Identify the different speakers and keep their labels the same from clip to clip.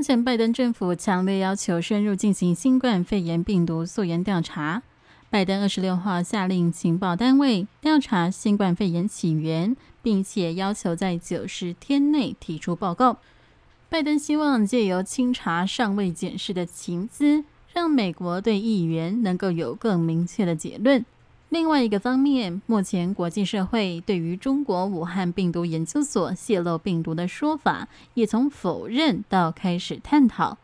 Speaker 1: 目前，拜登政府强烈要求深入进行新冠肺炎病毒溯源调查。拜登二十六号下令情报单位调查新冠肺炎起源，并且要求在九十天内提出报告。拜登希望借由清查尚未检视的情资，让美国对议员能够有更明确的结论。另外一个方面，目前国际社会对于中国武汉病毒研究所泄露病毒的说法，也从否认到开始探讨。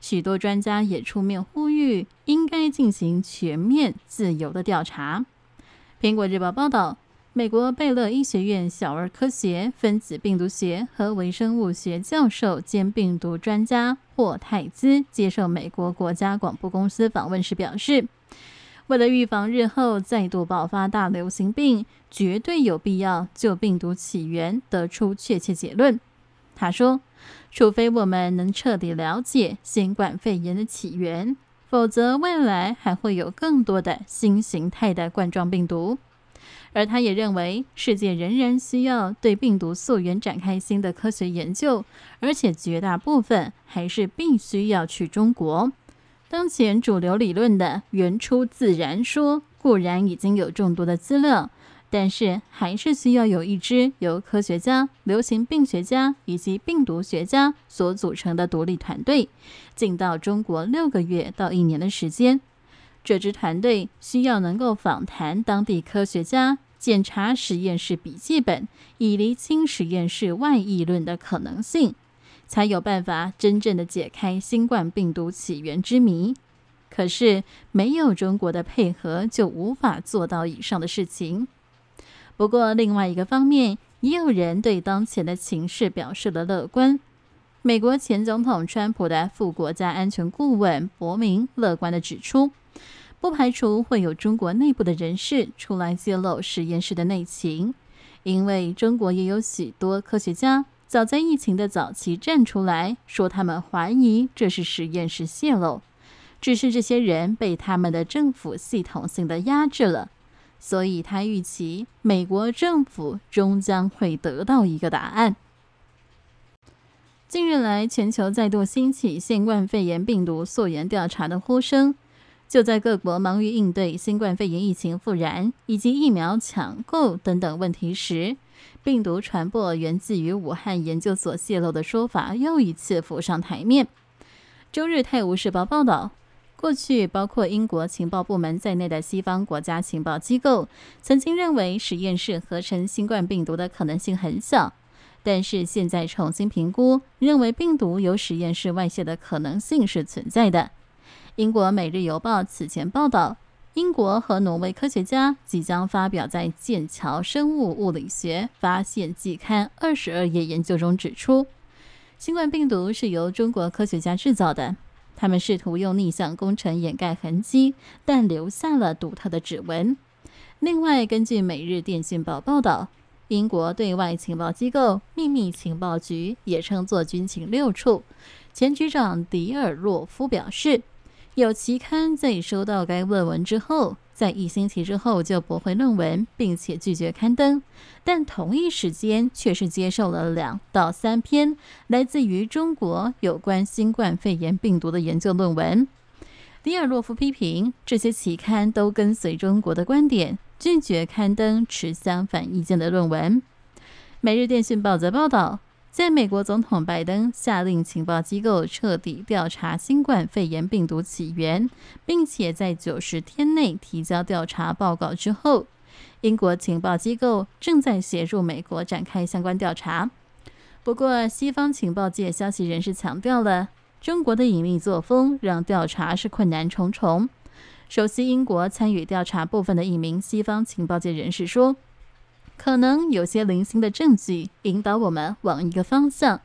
Speaker 1: 许多专家也出面呼吁，应该进行全面、自由的调查。《苹果日报》报道，美国贝勒医学院小儿科学、分子病毒学和微生物学教授兼病毒专家霍泰兹接受美国国家广播公司访问时表示。为了预防日后再度爆发大流行病，绝对有必要就病毒起源得出确切结论。他说，除非我们能彻底了解新冠肺炎的起源，否则未来还会有更多的新形态的冠状病毒。而他也认为，世界仍然需要对病毒溯源展开新的科学研究，而且绝大部分还是必须要去中国。当前主流理论的“原出自然说”固然已经有众多的资料，但是还是需要有一支由科学家、流行病学家以及病毒学家所组成的独立团队，进到中国六个月到一年的时间。这支团队需要能够访谈当地科学家，检查实验室笔记本，以厘清实验室外议论的可能性。才有办法真正的解开新冠病毒起源之谜。可是没有中国的配合，就无法做到以上的事情。不过，另外一个方面，也有人对当前的情势表示了乐观。美国前总统川普的副国家安全顾问伯明乐观地指出，不排除会有中国内部的人士出来揭露实验室的内情，因为中国也有许多科学家。早在疫情的早期站出来说，他们怀疑这是实验室泄露，只是这些人被他们的政府系统性的压制了，所以他预期美国政府终将会得到一个答案。近日来，全球再度兴起新冠肺炎病毒溯源调查的呼声。就在各国忙于应对新冠肺炎疫情复燃以及疫苗抢购等等问题时，病毒传播源自于武汉研究所泄露的说法又一次浮上台面。周日，《泰晤士报》报道，过去包括英国情报部门在内的西方国家情报机构曾经认为实验室合成新冠病毒的可能性很小，但是现在重新评估，认为病毒由实验室外泄的可能性是存在的。英国《每日邮报》此前报道，英国和挪威科学家即将发表在《剑桥生物物理学发现季刊》二十二页研究中指出，新冠病毒是由中国科学家制造的。他们试图用逆向工程掩盖痕迹，但留下了独特的指纹。另外，根据《每日电讯报》报道，英国对外情报机构秘密情报局（也称作军情六处）前局长迪尔洛夫表示。有期刊在收到该论文之后，在一星期之后就驳回论文，并且拒绝刊登，但同一时间却是接受了两到三篇来自于中国有关新冠肺炎病毒的研究论文。迪尔洛夫批评这些期刊都跟随中国的观点，拒绝刊登持相反意见的论文。每日电讯报则报道。在美国总统拜登下令情报机构彻底调查新冠肺炎病毒起源，并且在九十天内提交调查报告之后，英国情报机构正在协助美国展开相关调查。不过，西方情报界消息人士强调了中国的隐秘作风，让调查是困难重重。首席英国参与调查部分的一名西方情报界人士说。可能有些零星的证据引导我们往一个方向，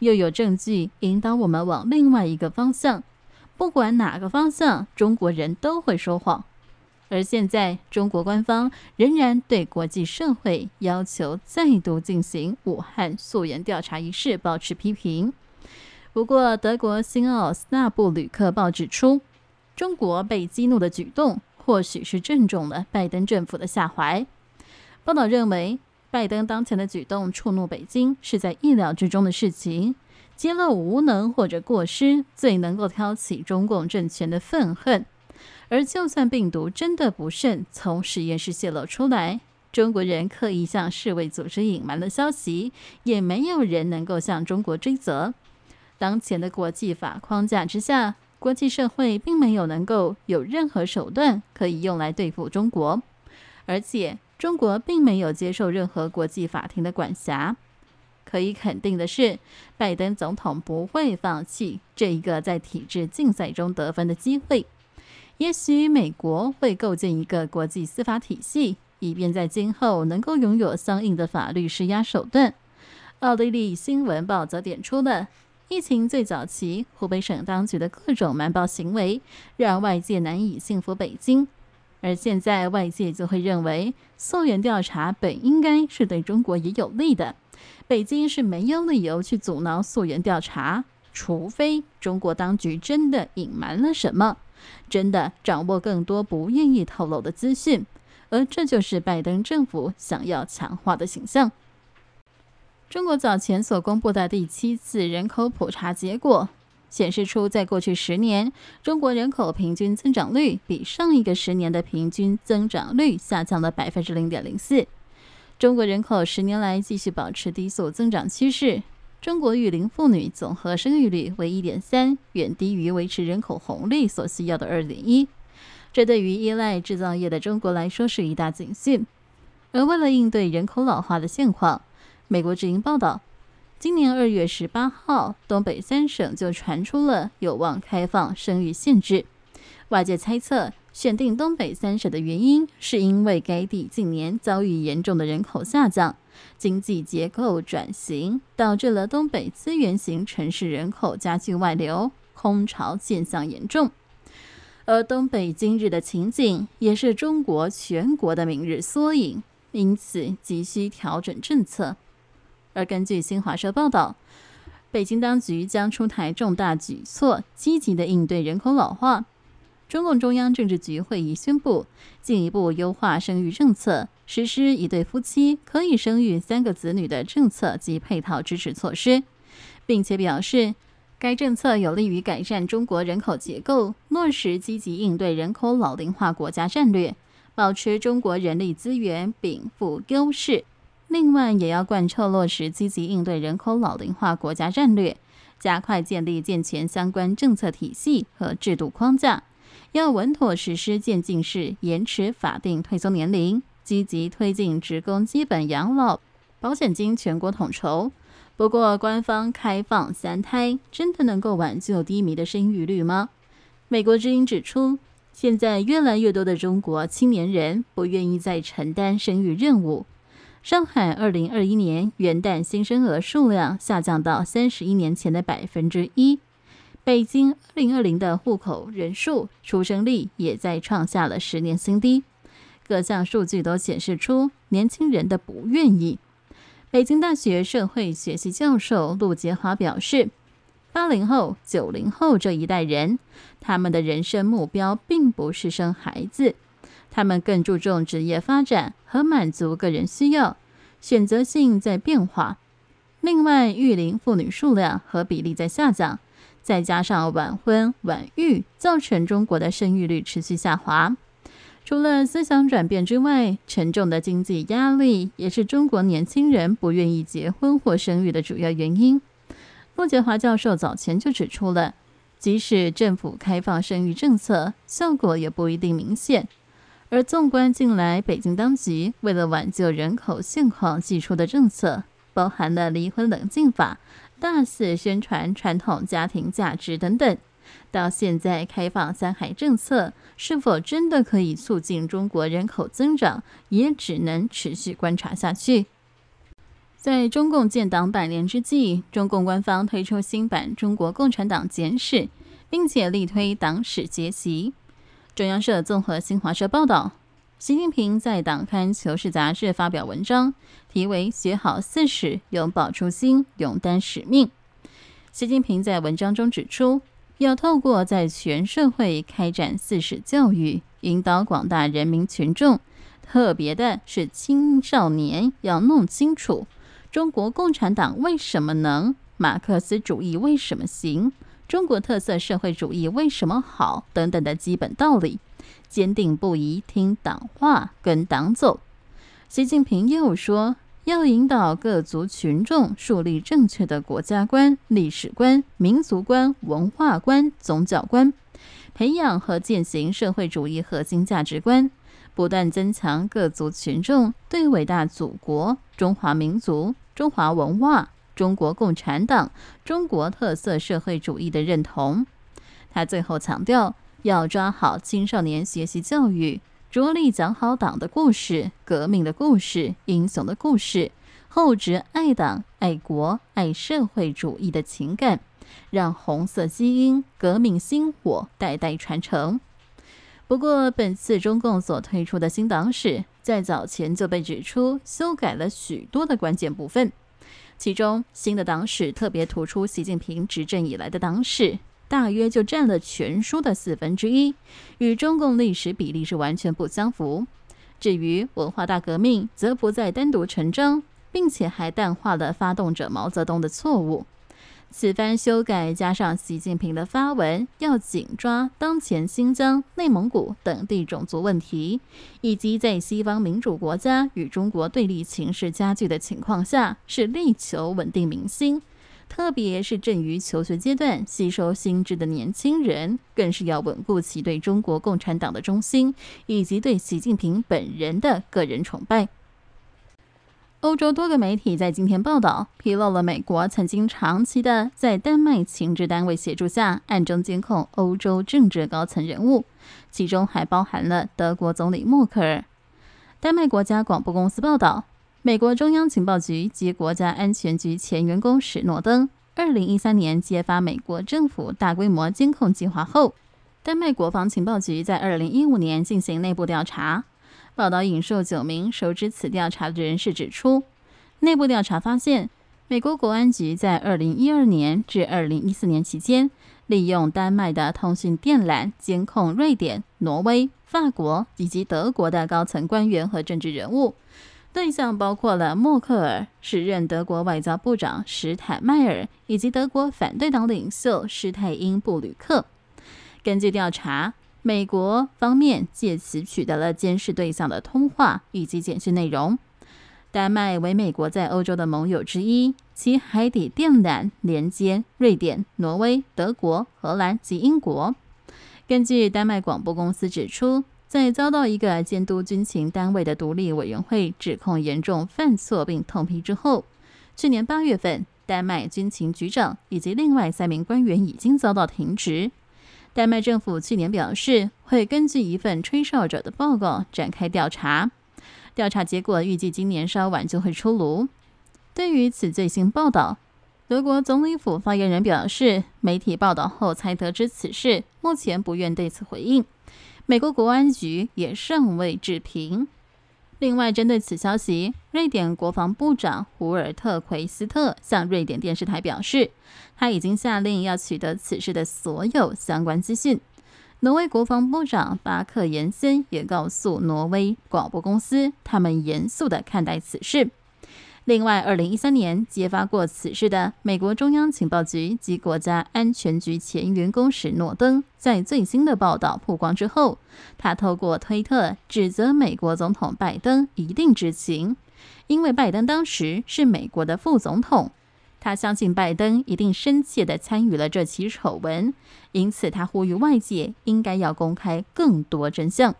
Speaker 1: 又有证据引导我们往另外一个方向。不管哪个方向，中国人都会说谎。而现在，中国官方仍然对国际社会要求再度进行武汉溯源调查一事保持批评。不过，德国《新奥斯纳布吕克报》指出，中国被激怒的举动或许是正中了拜登政府的下怀。报道认为，拜登当前的举动触怒北京是在意料之中的事情。揭露无能或者过失，最能够挑起中共政权的愤恨。而就算病毒真的不慎从实验室泄露出来，中国人刻意向世卫组织隐瞒了消息，也没有人能够向中国追责。当前的国际法框架之下，国际社会并没有能够有任何手段可以用来对付中国，而且。中国并没有接受任何国际法庭的管辖。可以肯定的是，拜登总统不会放弃这一个在体制竞赛中得分的机会。也许美国会构建一个国际司法体系，以便在今后能够拥有相应的法律施压手段。《奥地利新闻报》则点出了疫情最早期湖北省当局的各种瞒报行为，让外界难以信服北京。而现在，外界就会认为溯源调查本应该是对中国也有利的，北京是没有理由去阻挠溯源调查，除非中国当局真的隐瞒了什么，真的掌握更多不愿意透露的资讯，而这就是拜登政府想要强化的形象。中国早前所公布的第七次人口普查结果。显示出，在过去十年，中国人口平均增长率比上一个十年的平均增长率下降了百分之零点零四。中国人口十年来继续保持低速增长趋势。中国育龄妇女总和生育率为一点三，远低于维持人口红利所需要的二点一。这对于依赖制造业的中国来说是一大警讯。而为了应对人口老化的现况，美国《智音报道。今年二月十八号，东北三省就传出了有望开放生育限制。外界猜测，选定东北三省的原因，是因为该地近年遭遇严重的人口下降，经济结构转型导致了东北资源型城市人口加剧外流，空巢现象严重。而东北今日的情景，也是中国全国的明日缩影，因此急需调整政策。而根据新华社报道，北京当局将出台重大举措，积极的应对人口老化。中共中央政治局会议宣布，进一步优化生育政策，实施一对夫妻可以生育三个子女的政策及配套支持措施，并且表示，该政策有利于改善中国人口结构，落实积极应对人口老龄化国家战略，保持中国人力资源禀赋优势。另外，也要贯彻落实积极应对人口老龄化国家战略，加快建立健全相关政策体系和制度框架。要稳妥实施渐进式延迟法定退休年龄，积极推进职工基本养老保险金全国统筹。不过，官方开放三胎真的能够挽救低迷的生育率吗？美国之音指出，现在越来越多的中国青年人不愿意再承担生育任务。上海二零二一年元旦新生儿数量下降到三十一年前的百分之一，北京二零二零的户口人数出生率也在创下了十年新低，各项数据都显示出年轻人的不愿意。北京大学社会学系教授陆杰华表示：“八零后、九零后这一代人，他们的人生目标并不是生孩子。”他们更注重职业发展和满足个人需要，选择性在变化。另外，育龄妇女数量和比例在下降，再加上晚婚晚育，造成中国的生育率持续下滑。除了思想转变之外，沉重的经济压力也是中国年轻人不愿意结婚或生育的主要原因。陆杰华教授早前就指出了，即使政府开放生育政策，效果也不一定明显。而纵观近来北京当局为了挽救人口现况祭出的政策，包含了离婚冷静法、大肆宣传传统家庭价值等等。到现在开放三孩政策，是否真的可以促进中国人口增长，也只能持续观察下去。在中共建党百年之际，中共官方推出新版《中国共产党简史》，并且力推党史结习。中央社综合新华社报道，习近平在党刊《求是》杂志发表文章，题为《学好四史，永葆初心，勇担使命》。习近平在文章中指出，要透过在全社会开展四史教育，引导广大人民群众，特别的是青少年，要弄清楚中国共产党为什么能，马克思主义为什么行。中国特色社会主义为什么好等等的基本道理，坚定不移听党话、跟党走。习近平又说，要引导各族群众树立正确的国家观、历史观、民族观、文化观、宗教观，培养和践行社会主义核心价值观，不断增强各族群众对伟大祖国、中华民族、中华文化。中国共产党、中国特色社会主义的认同。他最后强调，要抓好青少年学习教育，着力讲好党的故事、革命的故事、英雄的故事，厚植爱党、爱国、爱社会主义的情感，让红色基因、革命薪火代代传承。不过，本次中共所推出的新党史，在早前就被指出修改了许多的关键部分。其中，新的党史特别突出习近平执政以来的党史，大约就占了全书的四分之一，与中共历史比例是完全不相符。至于文化大革命，则不再单独成章，并且还淡化了发动者毛泽东的错误。此番修改加上习近平的发文，要紧抓当前新疆、内蒙古等地种族问题，以及在西方民主国家与中国对立情势加剧的情况下，是力求稳定民心。特别是正于求学阶段、吸收心智的年轻人，更是要稳固其对中国共产党的忠心，以及对习近平本人的个人崇拜。欧洲多个媒体在今天报道，披露了美国曾经长期的在丹麦情治单位协助下，暗中监控欧洲政治高层人物，其中还包含了德国总理默克尔。丹麦国家广播公司报道，美国中央情报局及国家安全局前员工史诺登，二零一三年揭发美国政府大规模监控计划后，丹麦国防情报局在二零一五年进行内部调查。报道引述九名熟知此调查的人士指出，内部调查发现，美国国安局在二零一二年至二零一四年期间，利用丹麦的通讯电缆监控瑞典、挪威、法国以及德国的高层官员和政治人物，对象包括了默克尔、时任德国外交部长史坦迈尔以及德国反对党领袖施泰因布吕克。根据调查。美国方面借此取得了监视对象的通话以及简讯内容。丹麦为美国在欧洲的盟友之一，其海底电缆连接瑞典、挪威、德国、荷兰及英国。根据丹麦广播公司指出，在遭到一个监督军情单位的独立委员会指控严重犯错并痛批之后，去年八月份，丹麦军情局长以及另外三名官员已经遭到停职。丹麦政府去年表示，会根据一份吹哨者的报告展开调查，调查结果预计今年稍晚就会出炉。对于此最新报道，德国总理府发言人表示，媒体报道后才得知此事，目前不愿对此回应。美国国安局也尚未置评。另外，针对此消息，瑞典国防部长胡尔特·奎斯特向瑞典电视台表示，他已经下令要取得此事的所有相关资讯。挪威国防部长巴克延森也告诉挪威广播公司，他们严肃地看待此事。另外，二零一三年揭发过此事的美国中央情报局及国家安全局前员工史诺登，在最新的报道曝光之后，他透过推特指责美国总统拜登一定知情，因为拜登当时是美国的副总统。他相信拜登一定深切地参与了这起丑闻，因此他呼吁外界应该要公开更多真相。